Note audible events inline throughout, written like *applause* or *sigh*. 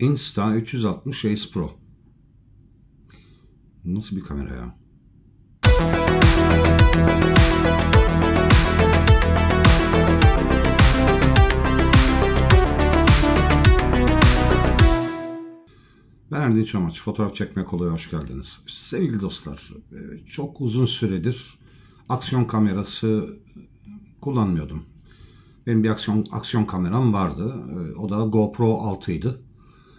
Insta 360 Ace Pro. Nasıl bir kamera ya? Ben Erdin Çamaç. Fotoğraf çekme kolaya hoş geldiniz. Sevgili dostlar, e, çok uzun süredir aksiyon kamerası kullanmıyordum. Benim bir aksiyon aksiyon kameram vardı. E, o da GoPro 6 idi.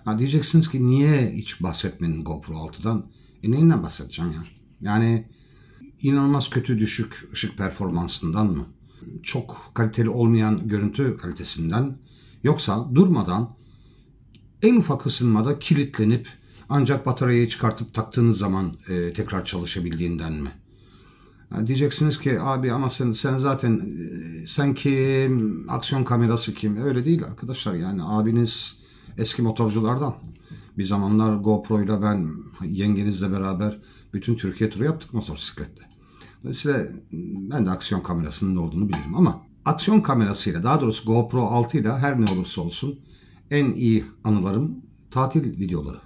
Ha diyeceksiniz ki niye hiç bahsetmedin GoPro 6'dan? E neyinden bahsedeceksin ya? Yani inanılmaz kötü düşük ışık performansından mı? Çok kaliteli olmayan görüntü kalitesinden yoksa durmadan en ufak ısınmada kilitlenip ancak bataryayı çıkartıp taktığınız zaman e, tekrar çalışabildiğinden mi? Yani diyeceksiniz ki abi ama sen, sen zaten e, sen kim, aksiyon kamerası kim? E, öyle değil arkadaşlar yani abiniz eski motorculardan. Bir zamanlar GoPro ile ben yengenizle beraber bütün Türkiye turu yaptık motosikletle. Dolayısıyla ben de aksiyon kamerasının ne olduğunu bilirim ama aksiyon kamerasıyla daha doğrusu GoPro 6 ile her ne olursa olsun en iyi anılarım tatil videoları.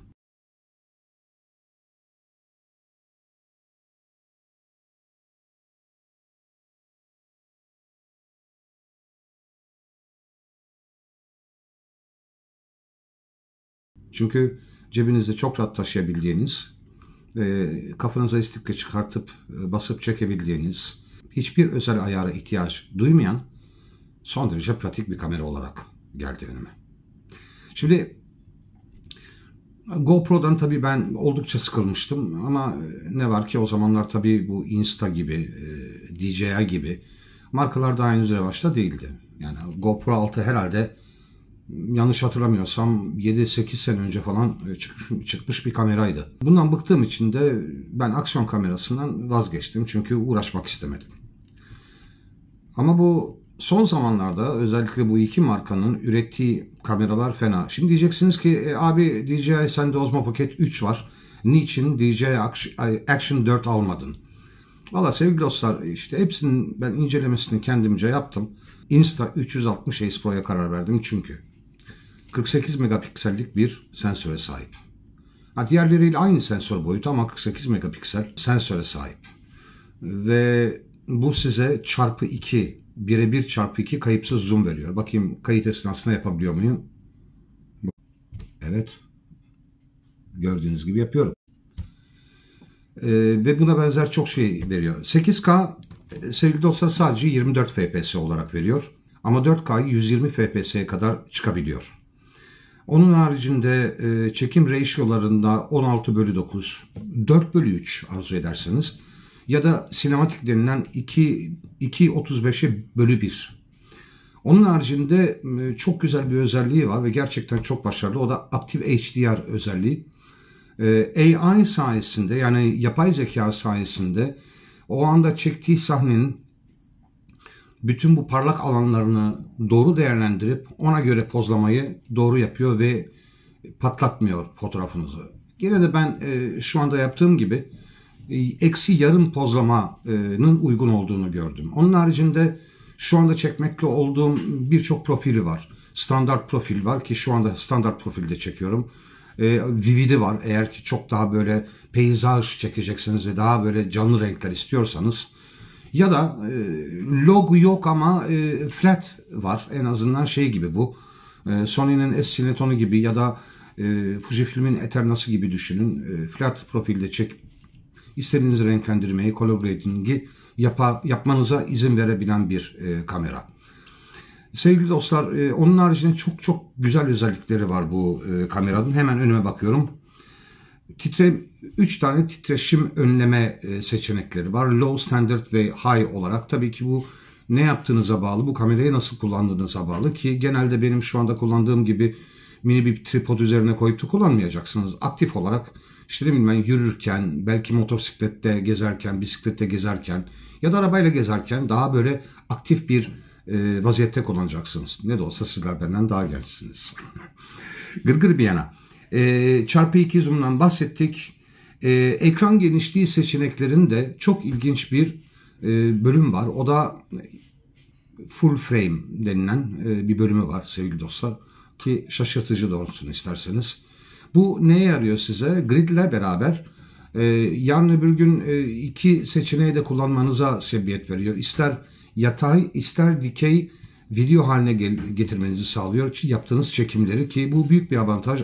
Çünkü cebinizde çok rahat taşıyabildiğiniz, e, kafanıza istikle çıkartıp e, basıp çekebildiğiniz, hiçbir özel ayara ihtiyaç duymayan son derece pratik bir kamera olarak geldi önüme. Şimdi GoPro'dan tabii ben oldukça sıkılmıştım ama e, ne var ki o zamanlar tabii bu Insta gibi, e, DJI gibi markalar daha henüz revaçta değildi. Yani GoPro 6 herhalde yanlış hatırlamıyorsam 7-8 sene önce falan e, çıkmış, çıkmış bir kameraydı. Bundan bıktığım için de ben aksiyon kamerasından vazgeçtim çünkü uğraşmak istemedim. Ama bu son zamanlarda özellikle bu iki markanın ürettiği kameralar fena. Şimdi diyeceksiniz ki e, abi DJI sende Osmo Pocket 3 var. Niçin DJI Action 4 almadın? Valla sevgili dostlar işte hepsinin ben incelemesini kendimce yaptım. Insta 360 Ace Pro'ya karar verdim çünkü. 48 megapiksellik bir sensöre sahip. Ha, diğerleriyle aynı sensör boyutu ama 48 megapiksel sensöre sahip. Ve bu size çarpı 2, birebir çarpı 2 kayıpsız zoom veriyor. Bakayım kayıt esnasında yapabiliyor muyum? Evet. Gördüğünüz gibi yapıyorum. Ee, ve buna benzer çok şey veriyor. 8K e, sevgili dostlar sadece 24 FPS olarak veriyor. Ama 4K 120 FPS'ye kadar çıkabiliyor. Onun haricinde e, çekim ratio'larında 16 bölü 9, 4 bölü 3 arzu ederseniz ya da sinematik denilen 2, 2 35'e bölü 1. Onun haricinde e, çok güzel bir özelliği var ve gerçekten çok başarılı. O da Active HDR özelliği. E, AI sayesinde yani yapay zeka sayesinde o anda çektiği sahnenin bütün bu parlak alanlarını doğru değerlendirip ona göre pozlamayı doğru yapıyor ve patlatmıyor fotoğrafınızı. Gene de ben e, şu anda yaptığım gibi e, eksi yarım pozlamanın uygun olduğunu gördüm. Onun haricinde şu anda çekmekle olduğum birçok profili var. Standart profil var ki şu anda standart profilde çekiyorum. E, vividi var eğer ki çok daha böyle peyzaj çekeceksiniz ve daha böyle canlı renkler istiyorsanız ya da e, logo yok ama e, flat var. En azından şey gibi bu. E, Sony'nin S-Cinetton'u gibi ya da e, Fujifilm'in Eternas'ı gibi düşünün. E, flat profilde çek istediğiniz renklendirmeyi, collaborating'i yapa, yapmanıza izin verebilen bir e, kamera. Sevgili dostlar, e, onun haricinde çok çok güzel özellikleri var bu e, kameranın. Hemen önüme bakıyorum. Titre, üç tane titreşim önleme e, seçenekleri var. Low, standard ve high olarak. Tabii ki bu ne yaptığınıza bağlı, bu kamerayı nasıl kullandığınıza bağlı ki genelde benim şu anda kullandığım gibi mini bir tripod üzerine koyup da kullanmayacaksınız. Aktif olarak işte ne bileyim ben yürürken, belki motosiklette gezerken, bisiklette gezerken ya da arabayla gezerken daha böyle aktif bir e, vaziyette kullanacaksınız. Ne de olsa sizler benden daha gençsiniz. *laughs* Gırgır gır bir yana. E, çarpı 2 zoom'dan bahsettik. E, ekran genişliği seçeneklerinde çok ilginç bir e, bölüm var. O da full frame denilen e, bir bölümü var sevgili dostlar. Ki şaşırtıcı doğrultusunu isterseniz. Bu neye yarıyor size? Grid ile beraber e, yarın öbür gün e, iki seçeneği de kullanmanıza sebebiyet veriyor. İster yatay ister dikey video haline getirmenizi sağlıyor. Yaptığınız çekimleri ki bu büyük bir avantaj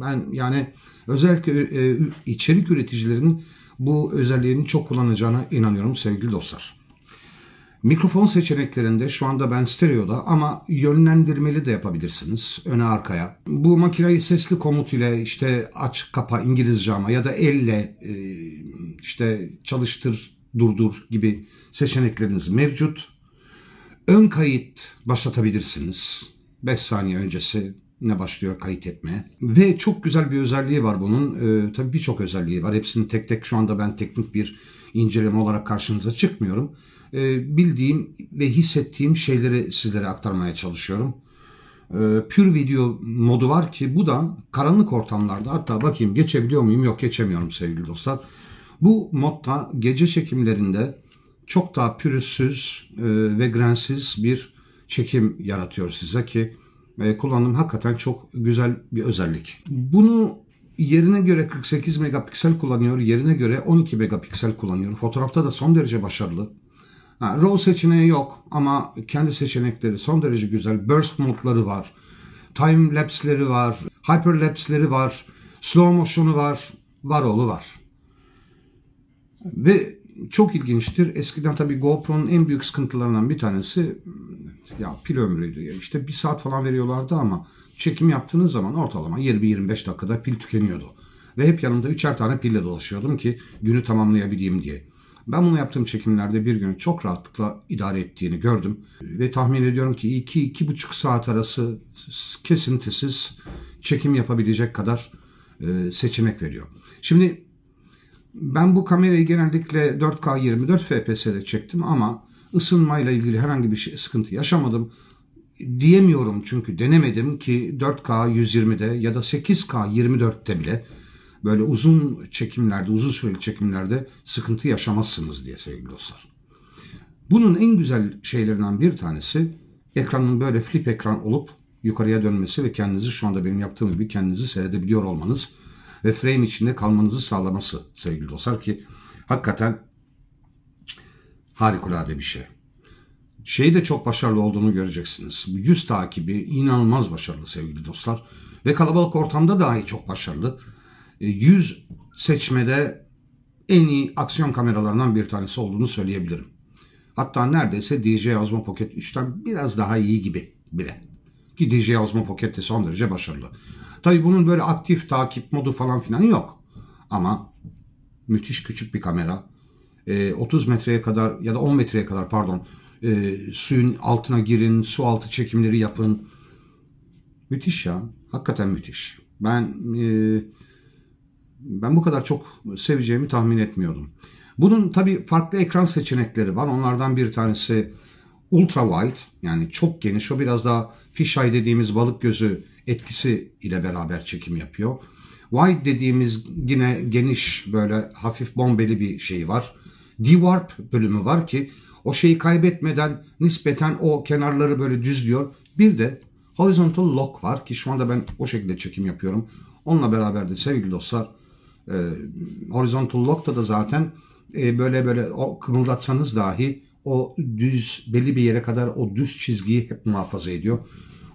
ben yani özellikle e, içerik üreticilerinin bu özelliğini çok kullanacağına inanıyorum sevgili dostlar. Mikrofon seçeneklerinde şu anda ben stereoda ama yönlendirmeli de yapabilirsiniz öne arkaya. Bu makineyi sesli komut ile işte aç kapa İngilizce ama ya da elle e, işte çalıştır durdur gibi seçenekleriniz mevcut. Ön kayıt başlatabilirsiniz. 5 saniye öncesi ne başlıyor kayıt etmeye. Ve çok güzel bir özelliği var bunun. Ee, tabii birçok özelliği var. Hepsini tek tek şu anda ben teknik bir inceleme olarak karşınıza çıkmıyorum. Ee, bildiğim ve hissettiğim şeyleri sizlere aktarmaya çalışıyorum. Ee, pure video modu var ki bu da karanlık ortamlarda hatta bakayım geçebiliyor muyum? Yok geçemiyorum sevgili dostlar. Bu modda gece çekimlerinde çok daha pürüzsüz e, ve grensiz bir çekim yaratıyor size ki kullandım. Hakikaten çok güzel bir özellik. Bunu yerine göre 48 megapiksel kullanıyor, yerine göre 12 megapiksel kullanıyor. Fotoğrafta da son derece başarılı. Ha, RAW seçeneği yok ama kendi seçenekleri son derece güzel. Burst modları var, time lapse'leri var, hyper lapseleri var, slow motion'u var, var var. Ve çok ilginçtir. Eskiden tabii GoPro'nun en büyük sıkıntılarından bir tanesi ya pil ömrüydü ya işte bir saat falan veriyorlardı ama çekim yaptığınız zaman ortalama 20-25 dakikada pil tükeniyordu. Ve hep yanımda üçer tane pille dolaşıyordum ki günü tamamlayabileyim diye. Ben bunu yaptığım çekimlerde bir gün çok rahatlıkla idare ettiğini gördüm. Ve tahmin ediyorum ki 2-2,5 saat arası kesintisiz çekim yapabilecek kadar e, seçenek veriyor. Şimdi ben bu kamerayı genellikle 4K 24 FPS'de çektim ama ısınmayla ilgili herhangi bir şey, sıkıntı yaşamadım diyemiyorum çünkü denemedim ki 4K 120'de ya da 8K 24'te bile böyle uzun çekimlerde, uzun süreli çekimlerde sıkıntı yaşamazsınız diye sevgili dostlar. Bunun en güzel şeylerinden bir tanesi ekranın böyle flip ekran olup yukarıya dönmesi ve kendinizi şu anda benim yaptığım gibi kendinizi seyredebiliyor olmanız ve frame içinde kalmanızı sağlaması sevgili dostlar ki hakikaten harikulade bir şey. Şeyi de çok başarılı olduğunu göreceksiniz. 100 takibi inanılmaz başarılı sevgili dostlar. Ve kalabalık ortamda dahi çok başarılı. 100 e, seçmede en iyi aksiyon kameralarından bir tanesi olduğunu söyleyebilirim. Hatta neredeyse DJI Osmo Pocket 3'ten biraz daha iyi gibi bile. Ki DJI Osmo Pocket de son derece başarılı. Tabii bunun böyle aktif takip modu falan filan yok. Ama müthiş küçük bir kamera 30 ee, metreye kadar ya da 10 metreye kadar pardon e, suyun altına girin, su altı çekimleri yapın. Müthiş ya. Hakikaten müthiş. Ben e, ben bu kadar çok seveceğimi tahmin etmiyordum. Bunun tabi farklı ekran seçenekleri var. Onlardan bir tanesi ultra wide yani çok geniş. O biraz daha fisheye dediğimiz balık gözü etkisi ile beraber çekim yapıyor. Wide dediğimiz yine geniş böyle hafif bombeli bir şey var. Dewarp bölümü var ki o şeyi kaybetmeden nispeten o kenarları böyle düzlüyor. Bir de horizontal lock var ki şu anda ben o şekilde çekim yapıyorum. Onunla beraber de sevgili dostlar e, horizontal lock'ta da zaten e, böyle böyle o kımıldatsanız dahi o düz belli bir yere kadar o düz çizgiyi hep muhafaza ediyor.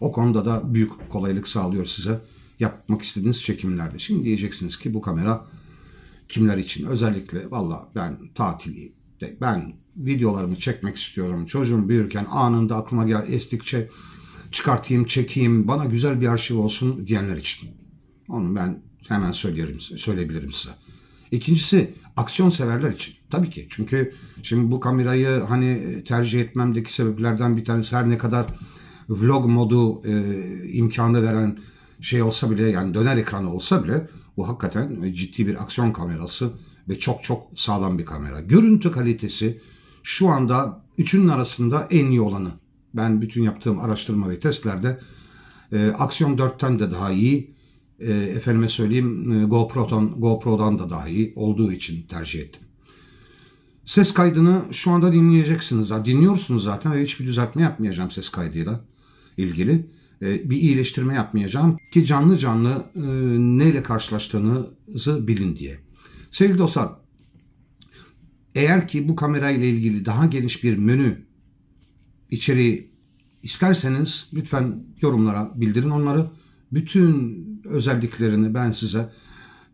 O konuda da büyük kolaylık sağlıyor size yapmak istediğiniz çekimlerde. Şimdi diyeceksiniz ki bu kamera Kimler için? Özellikle valla ben tatili de ben videolarımı çekmek istiyorum. Çocuğum büyürken anında aklıma gel estikçe çıkartayım, çekeyim, bana güzel bir arşiv olsun diyenler için. Onu ben hemen söylerim, söyleyebilirim size. İkincisi aksiyon severler için. Tabii ki çünkü şimdi bu kamerayı hani tercih etmemdeki sebeplerden bir tanesi her ne kadar vlog modu e, imkanı veren şey olsa bile yani döner ekranı olsa bile bu hakikaten e, ciddi bir aksiyon kamerası ve çok çok sağlam bir kamera. Görüntü kalitesi şu anda üçünün arasında en iyi olanı. Ben bütün yaptığım araştırma ve testlerde e, Aksiyon 4'ten de daha iyi, e, efendime söyleyeyim e, GoPro'dan, GoPro'dan da daha iyi olduğu için tercih ettim. Ses kaydını şu anda dinleyeceksiniz. Dinliyorsunuz zaten ve hiçbir düzeltme yapmayacağım ses kaydıyla ilgili. E, bir iyileştirme yapmayacağım ki canlı canlı e, neyle karşılaştığınızı bilin diye. Sevgili dostlar, eğer ki bu kamera ile ilgili daha geniş bir menü içeriği isterseniz lütfen yorumlara bildirin onları. Bütün özelliklerini ben size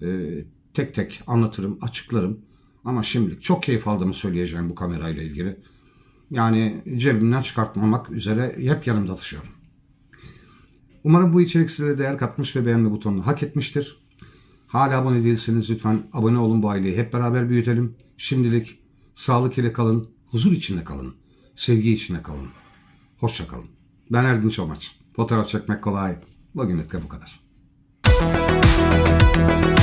e, tek tek anlatırım, açıklarım. Ama şimdilik çok keyif aldığımı söyleyeceğim bu kamerayla ilgili. Yani cebimden çıkartmamak üzere hep yanımda taşıyorum. Umarım bu içerik sizlere değer katmış ve beğenme butonunu hak etmiştir. Hala abone değilseniz lütfen abone olun bu aileyi hep beraber büyütelim. Şimdilik sağlık ile kalın, huzur içinde kalın, sevgi içinde kalın. Hoşça kalın. Ben Erdinç Çamaç. Fotoğraf çekmek kolay. Bugünlük de bu kadar. Müzik